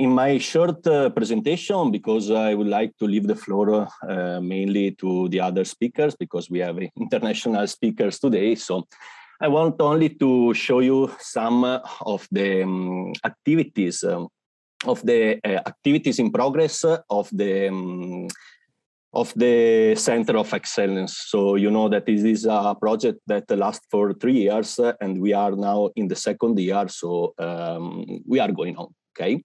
in my short uh, presentation, because I would like to leave the floor uh, mainly to the other speakers, because we have international speakers today. So I want only to show you some of the um, activities, um, of the uh, activities in progress of the um, of the Center of Excellence. So you know that this is a project that lasts for three years, uh, and we are now in the second year. So um, we are going on. Okay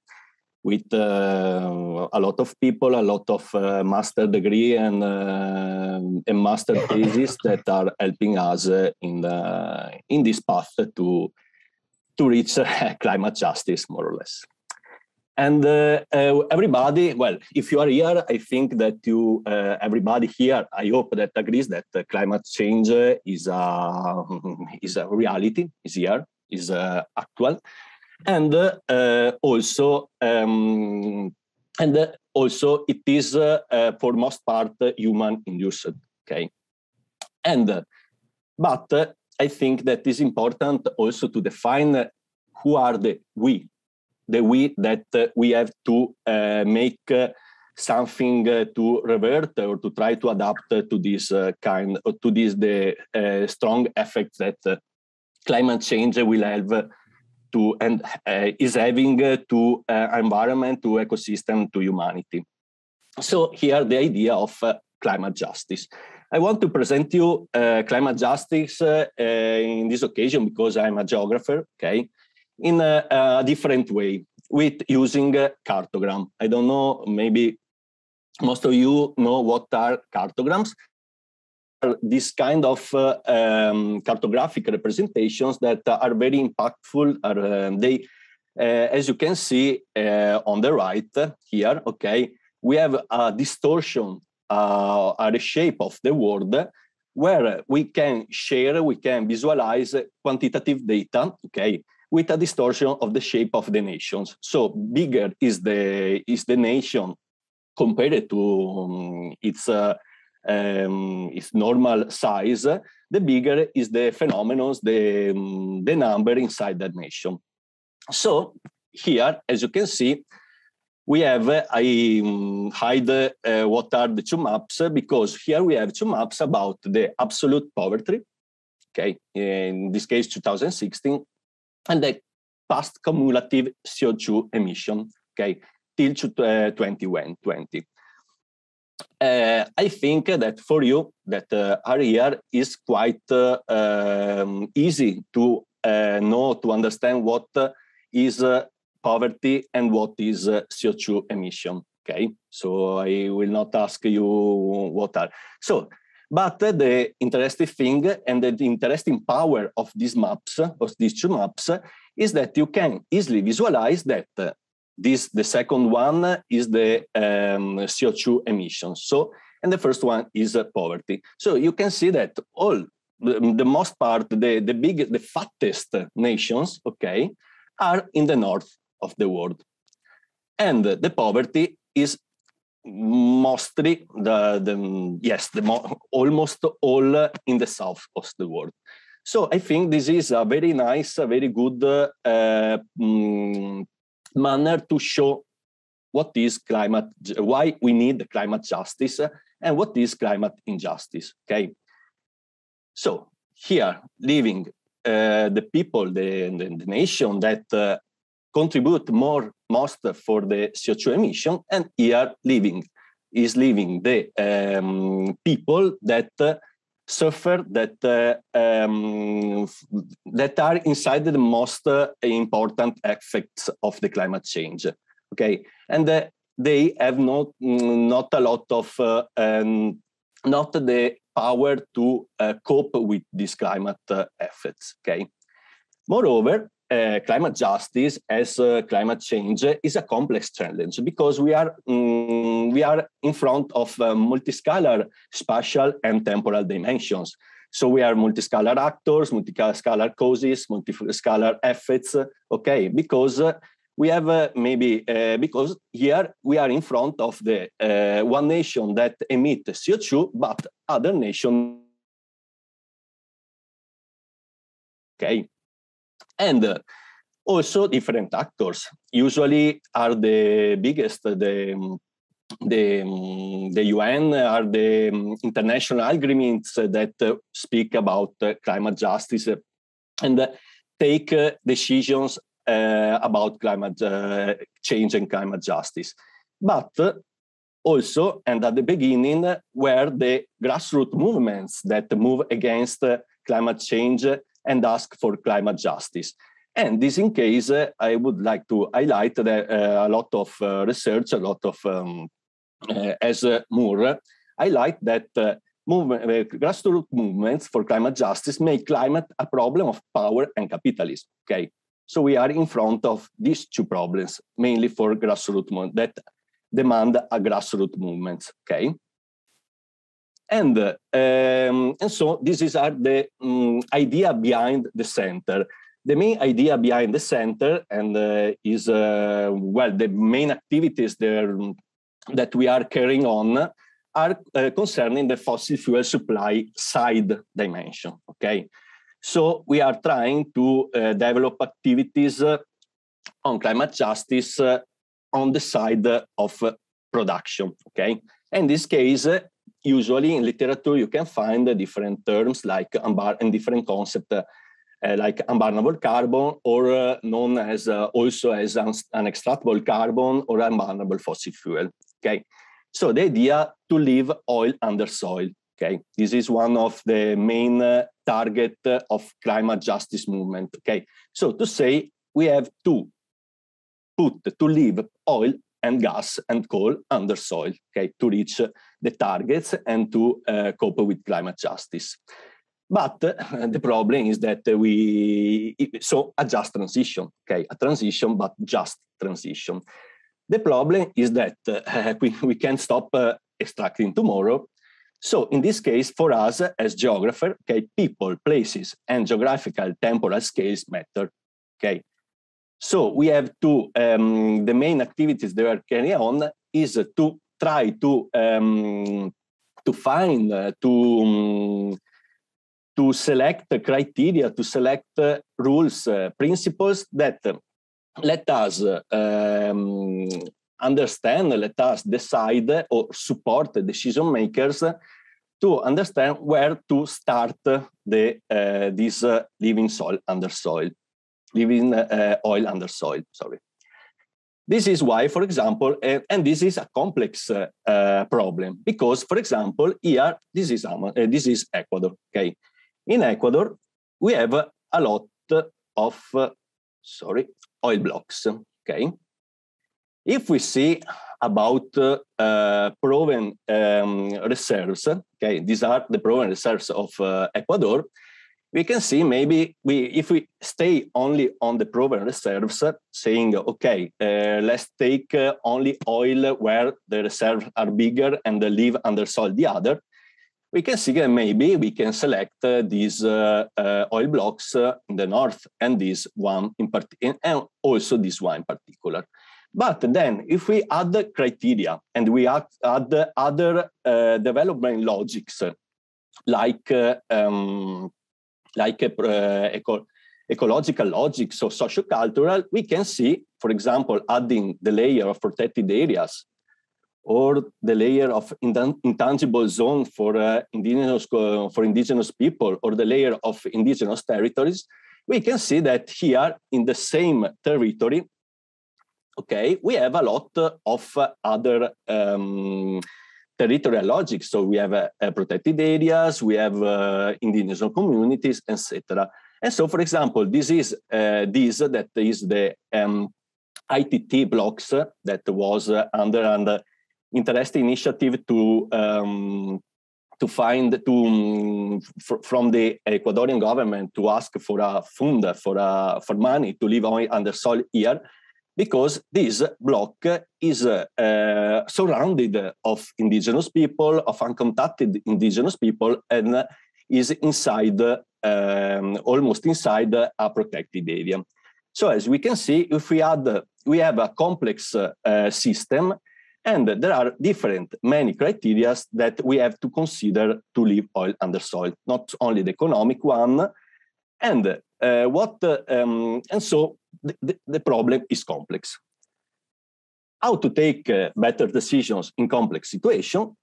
with uh, a lot of people, a lot of uh, master degree and uh, and master thesis that are helping us uh, in the, in this path to to reach uh, climate justice, more or less. And uh, everybody, well, if you are here, I think that you, everybody here, I hope that agrees that climate change is a is a reality, is here, is actual and uh, also um, and uh, also it is uh, for most part human induced. Okay, and but I think that is important also to define who are the we, the we that we have to make something uh, to revert or to try to adapt uh, to this uh, kind to this the strong effect that climate change will have to and uh, is having uh, to uh, environment, to ecosystem, to humanity. So here the idea of uh, climate justice. I want to present you climate justice in this occasion because I'm a geographer, okay, in a, a different way with using cartogram. I don't know, maybe most of you know what are cartograms these kind of uh, um, cartographic representations that are very impactful. Are, um, they, uh, as you can see uh, on the right here, okay, we have a distortion, uh, a shape of the world where we can share, we can visualize quantitative data, okay, with a distortion of the shape of the nations. So bigger is the is the nation compared to um, its uh, um, its normal size, the bigger is the phenomenon, the, um, the number inside that nation. So here, as you can see, we have, uh, I um, hide uh, what are the two maps because here we have two maps about the absolute poverty, okay, in this case 2016, and the past cumulative CO2 emission, okay, till 2020. Uh, uh, I think that for you that uh, are here is quite uh, um, easy to uh, know to understand what is uh, poverty and what is uh, CO2 emission. Okay, so I will not ask you what are so. But the interesting thing and the interesting power of these maps, of these two maps, is that you can easily visualize that this the second one is the um, CO2 emissions. So and the first one is uh, poverty. So you can see that all the, the most part the the big the fattest nations okay are in the north of the world, and the poverty is mostly the, the yes the mo almost all in the south of the world so i think this is a very nice a very good uh, mm, manner to show what is climate, why we need climate justice, uh, and what is climate injustice. Okay, so here living uh, the people, the, the, the nation that uh, contribute more most for the CO2 emission, and here living is living the um, people that uh, suffer that uh, um, that are inside the most uh, important effects of the climate change. Okay, and uh, they have not not a lot of um, not the power to cope with these climate effects. Okay. Moreover, uh, climate justice as uh, climate change is a complex challenge because we are mm, we are in front of uh, multiscalar spatial and temporal dimensions. So we are multiscalar actors, multiscalar causes, multiscalar effects. Okay, because uh, we have uh, maybe uh, because here we are in front of the uh, one nation that emit CO2, but other nation. Okay, and uh, also different actors usually are the biggest, the the, the UN are the international agreements that uh, speak about uh, climate justice and take decisions about climate change and climate justice. But also, and at the beginning, were the grassroots movements that move against climate change and ask for climate justice. And this in case, uh, I would like to highlight that uh, a lot of uh, research, a lot of, um, uh, as uh, Moore, uh, highlight that movement, grassroots movements for climate justice make climate a problem of power and capitalism. Okay, so we are in front of these two problems, mainly for grassroots that demand a grassroots movement. Okay, and, um, and so this is are uh, the um, idea behind the center. The main idea behind the center and uh, is, uh, well, the main activities there mm, that we are carrying on are uh, concerning the fossil fuel supply side dimension, okay? So we are trying to uh, develop activities uh, on climate justice on the side of production, okay? In this case, usually in literature you can find different terms like unbar and different concept uh, uh like unburnable carbon or uh, known as uh, also as un unextractable carbon or unburnable fossil fuel okay so the idea to leave oil under soil okay this is one of the main uh, target uh, of climate justice movement okay so to say we have to put to leave oil and gas and coal under soil okay, to reach the targets and to uh, cope with climate justice. But uh, the problem is that we, so a just transition, okay, a transition, but just transition. The problem is that uh, we, we can't stop uh, extracting tomorrow. So in this case, for us as geographer, okay, people, places, and geographical temporal scales matter, okay? So we have to, um, the main activities they are carrying on is to try to, um, to find, uh, to, um, to select the criteria, to select uh, rules, uh, principles that let us um, understand, let us decide or support decision makers to understand where to start the, uh, this uh, living soil under soil living uh, uh, oil under soil, sorry. This is why, for example, and, uh, and this is a complex uh, uh, problem because, for example, here, this is, um, uh, this is Ecuador, okay? In Ecuador, we have a lot of, sorry, oil blocks, okay? If we see about proven um, reserves, okay, these are the proven reserves of Ecuador, we can see maybe we if we stay only on the proven reserves, saying okay, uh, let's take uh, only oil where the reserves are bigger and leave undersold the other. We can see that maybe we can select uh, these uh, uh, oil blocks uh, in the north and this one in part and also this one in particular. But then, if we add the criteria and we add, add other development logics like um, like uh, uh, eco- ecological logic, so sociocultural, we can see, for example, adding the layer of protected areas or the layer of intangible zone for uh, indigenous uh, for indigenous people or the layer of indigenous territories we can see that here in the same territory okay we have a lot of other um, territorial logic. So we have uh, uh protected areas, we have uh, indigenous communities, etc. And so, for example, this is uh, this that is the um, ITT blocks that was under an interesting initiative to um, to find to um, fr from the Ecuadorian government to ask for a fund for a, for money to live on under sol here because this block is uh, uh, surrounded of indigenous people, of uncontacted indigenous people, and is inside, um, almost inside a protected area. So as we can see, if we add, we have a complex uh, system and there are different many criteria that we have to consider to leave oil under soil, not only the economic one. And uh, what um, and so the, the problem is complex. How to take uh, better decisions in complex situation?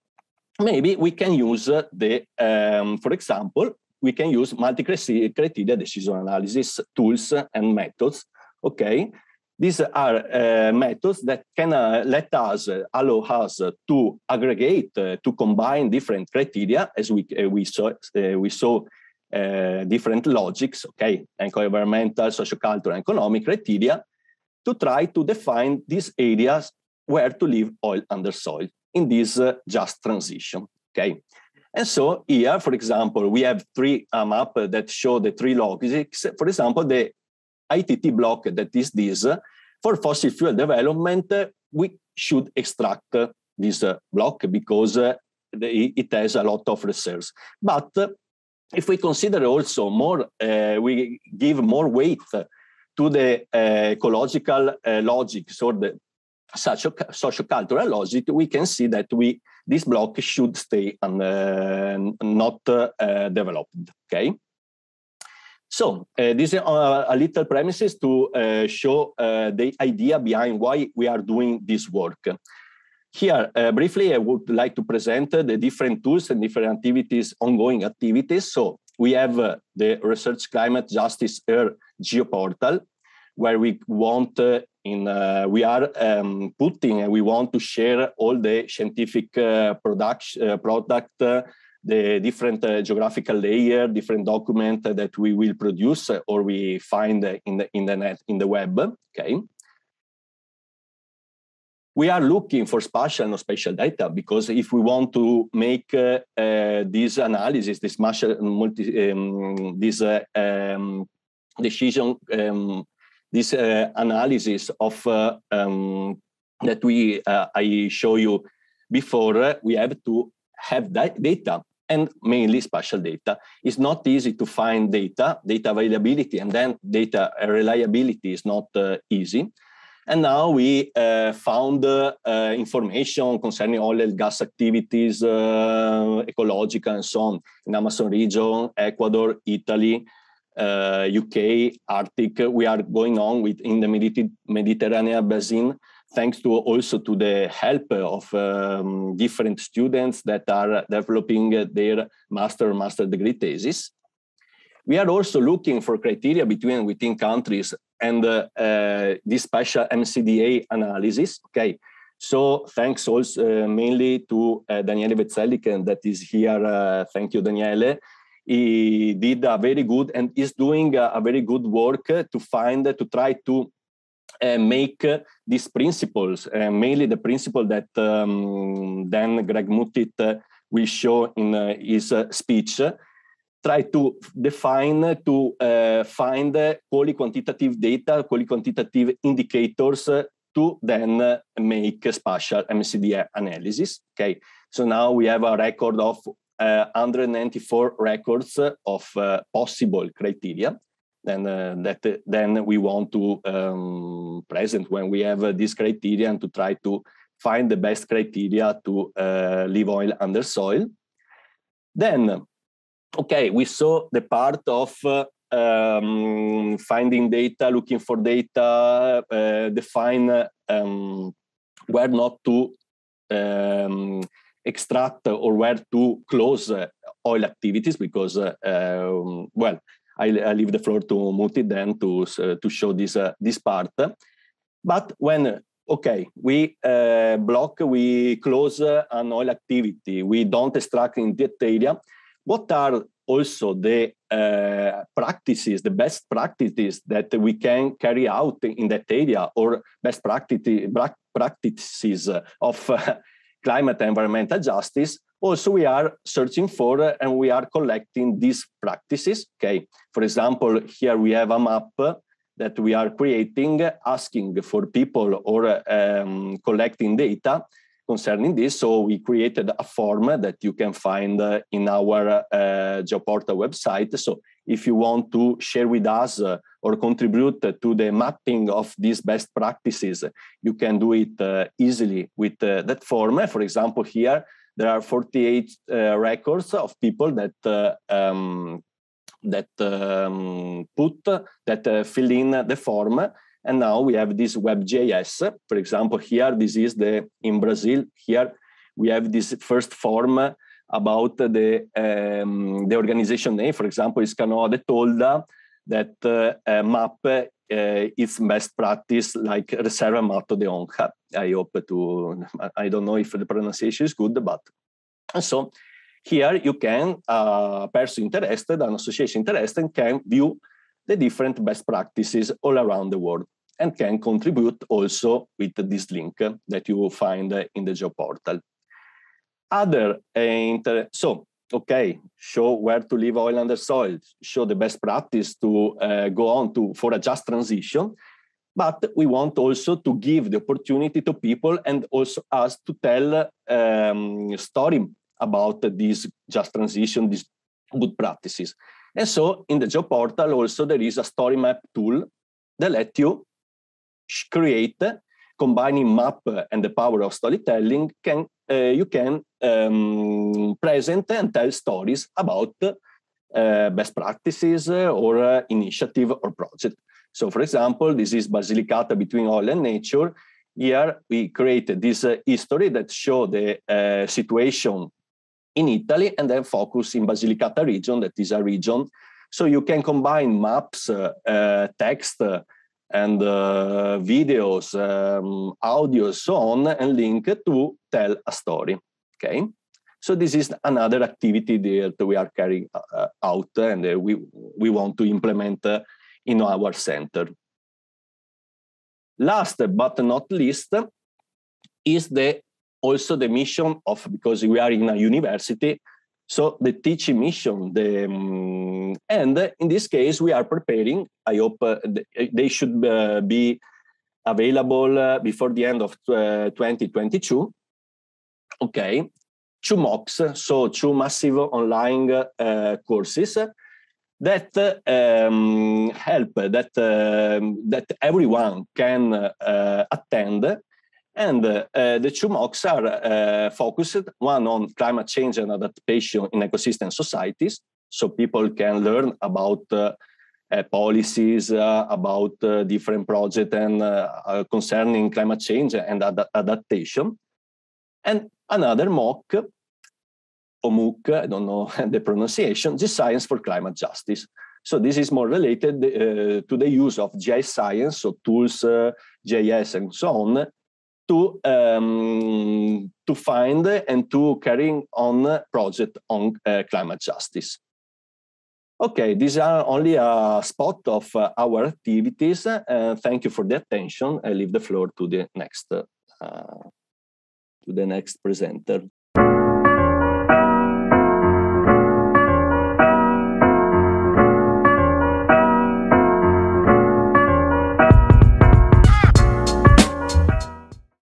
Maybe we can use uh, the, um, for example, we can use multi-criteria decision analysis tools and methods. Okay, these are uh, methods that can uh, let us uh, allow us to aggregate uh, to combine different criteria as we uh, we saw uh, we saw uh, different logics, okay, environmental, sociocultural, economic criteria to try to define these areas where to leave oil under soil in this uh, just transition, okay? And so here, for example, we have three uh, map that show the three logics. For example, the ITT block that is this, eh, for fossil fuel development, we should extract this block because it has a lot of reserves. But if we consider also more, uh, we give more weight to the uh, ecological uh, logics or the socio sociocultural logic, we can see that we this block should stay and uh, not developed. Okay. So uh, these are a little premises to uh, show uh, the idea behind why we are doing this work. Here, uh, briefly, I would like to present uh, the different tools and different activities, ongoing activities. So we have uh, the Research Climate Justice Air Geoportal, where we want uh, in uh, we are um, putting uh, we want to share all the scientific product product, the different geographical layer, different document that we will produce or we find in the in the net in the web. Okay we are looking for spatial and spatial data because if we want to make uh, uh, this analysis, this multi, um, this uh, um, decision, um, this uh, analysis of uh, um, that we uh, I show you before, we have to have that data and mainly spatial data. It's not easy to find data, data availability, and then data reliability is not easy. And now we uh, found uh, information concerning oil and gas activities, uh, ecological and so on, in Amazon region, Ecuador, Italy, uh, UK, Arctic, we are going on with in the Mediterranean basin, thanks to also to the help of um, different students that are developing their master master degree thesis. We are also looking for criteria between within countries and uh, this special MCDA analysis. Okay, so thanks also uh, mainly to uh, Daniele Vezzelic that is here. thank you, Daniele he did a very good and is doing a, a very good work to find to try to uh, make these principles uh, mainly the principle that um, then greg mutit uh, will show in his speech try to define, to uh, find quality quantitative data, quality quantitative indicators to then make spatial MCD analysis. Okay, so now we have a record of uh, eh, 194 records of uh, possible criteria. Then uh, that then we want to um, present when we have this criteria and to try to find the best criteria to leave oil under soil. Then okay, we saw the part of uh, um, finding data, looking for data, uh, define um, where not to um, extract or where to close uh, oil activities because, uh, um, well, I, I, leave the floor to Muti then to, uh, to show this, uh, this part. But when okay, we block, we close an oil activity, we don't extract in that area, what are also the uh, practices, the best practices that we can carry out in that area, or best practice, practices of uh, climate and environmental justice. Also, we are searching for uh, and we are collecting these practices. Okay, for example, here we have a map that we are creating, asking for people or um, collecting data concerning this. So we created a form that you can find uh, in our uh, Geoporta website. So if you want to share with us uh, or contribute to the mapping of these best practices, you can do it uh, easily with uh, that form. For example, here there are 48 uh, records of people that um, that um, put that fill in the form and now we have this WebJS. For example, here, this is the, in Brazil, here we have this first form about the, um, the organization name. For example, is Canoa de Tolda that uh, uh, map uh, its best practice like Reserva Mato de Onca. I hope to, I don't know if the pronunciation is good, but so here you can, a uh, person interested, an association interested can view the different best practices all around the world and can contribute also with this link that you will find in the job portal. Other eh, inter so okay, show where to leave oil under soil, show the best practice to uh, go on to for a just transition. But we want also to give the opportunity to people and also us to tell um, story about this just transition, these good practices. And so in the job portal also there is a story map tool that lets you create combining map and the power of storytelling can uh, you can um, present and tell stories about uh, best practices or uh, initiative or project. So for example, this is Basilicata between oil and nature. Here we created this history that show the situation in Italy, and then focus in Basilicata region, that is a region. So you can combine maps, uh, uh, text, uh, and uh, videos, um, audio, so on, and link to tell a story. Okay, so this is another activity that we are carrying uh, out, and uh, we we want to implement in our center. Last but not least is the also the mission of because we are in a university so the teaching mission the um, and in this case we are preparing i hope uh, uh, they should uh, be available uh, before the end of uh, 2022 okay two mocks so two massive online uh, courses that um, help that um, that everyone can attend and uh, the two mocks are uh, focused one on climate change and adaptation in ecosystem societies, so people can learn about uh, uh, policies, uh, about different projects and concerning climate change and ad adaptation. And another MOOC, OMOOC, I don't know the pronunciation, the Science for Climate Justice. So this is more related to the use of GIS science, so tools, GIS, and so on, to um, to find and to carrying on project on uh, climate justice. Okay, these are only a spot of uh, our activities. Uh, thank you for the attention. I leave the floor to the next uh, to the next presenter.